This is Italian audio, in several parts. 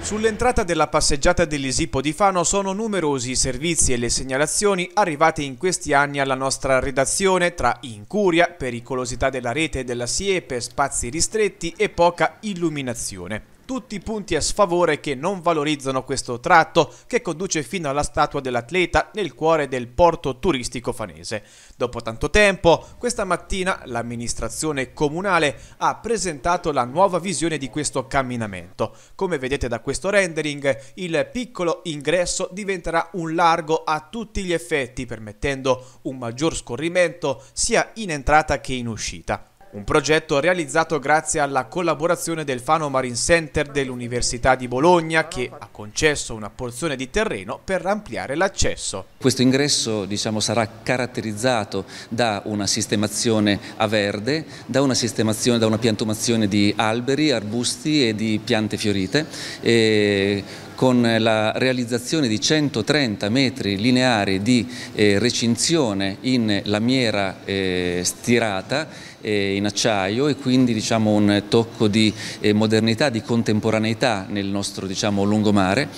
Sull'entrata della passeggiata dell'Isippo di Fano sono numerosi i servizi e le segnalazioni arrivate in questi anni alla nostra redazione tra incuria, pericolosità della rete e della siepe, spazi ristretti e poca illuminazione tutti i punti a sfavore che non valorizzano questo tratto che conduce fino alla statua dell'atleta nel cuore del porto turistico fanese. Dopo tanto tempo, questa mattina l'amministrazione comunale ha presentato la nuova visione di questo camminamento. Come vedete da questo rendering, il piccolo ingresso diventerà un largo a tutti gli effetti permettendo un maggior scorrimento sia in entrata che in uscita un progetto realizzato grazie alla collaborazione del Fano Marine Center dell'Università di Bologna che ha concesso una porzione di terreno per ampliare l'accesso. Questo ingresso diciamo, sarà caratterizzato da una sistemazione a verde, da una, da una piantumazione di alberi, arbusti e di piante fiorite con eh, la realizzazione di 130 metri lineari di eh, recinzione in lamiera eh, stirata eh, in acciaio e quindi diciamo, un tocco di eh, modernità, di contemporaneità nel nostro diciamo, lungomare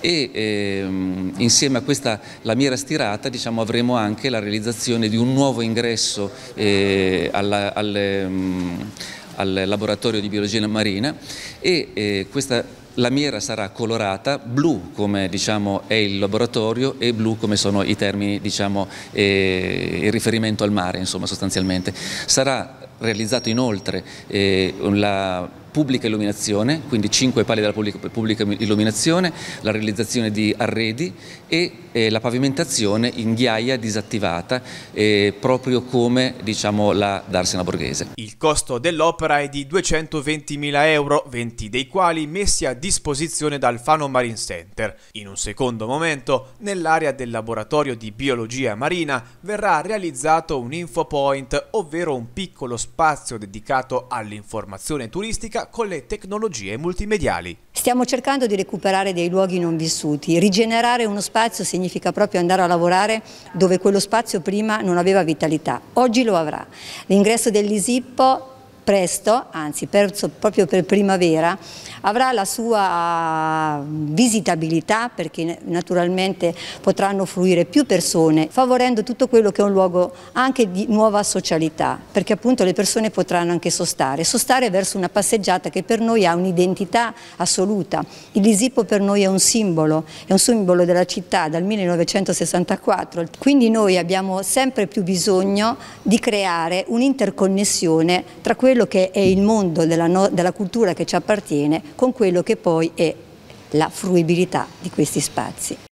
e ehm, insieme a questa lamiera stirata diciamo, avremo anche la realizzazione di un nuovo ingresso eh, alla, al, um, al laboratorio di biologia marina e eh, questa la miera sarà colorata blu come diciamo, è il laboratorio e blu come sono i termini diciamo, eh, in riferimento al mare insomma, sostanzialmente. Sarà realizzato inoltre eh, la pubblica illuminazione, quindi 5 pali della pubblica, pubblica illuminazione, la realizzazione di arredi e eh, la pavimentazione in ghiaia disattivata, eh, proprio come diciamo, la Darsena Borghese. Il costo dell'opera è di 220.000 euro, 20 dei quali messi a disposizione dal Fano Marine Center. In un secondo momento, nell'area del laboratorio di biologia marina verrà realizzato un infopoint, ovvero un piccolo spazio dedicato all'informazione turistica con le tecnologie multimediali. Stiamo cercando di recuperare dei luoghi non vissuti, rigenerare uno spazio significa proprio andare a lavorare dove quello spazio prima non aveva vitalità, oggi lo avrà. L'ingresso dell'Isippo presto, anzi per, proprio per primavera, avrà la sua visitabilità perché naturalmente potranno fruire più persone, favorendo tutto quello che è un luogo anche di nuova socialità, perché appunto le persone potranno anche sostare, sostare verso una passeggiata che per noi ha un'identità assoluta. Il Lisipo per noi è un simbolo, è un simbolo della città dal 1964, quindi noi abbiamo sempre più bisogno di creare un'interconnessione tra quello quello che è il mondo della, no, della cultura che ci appartiene con quello che poi è la fruibilità di questi spazi.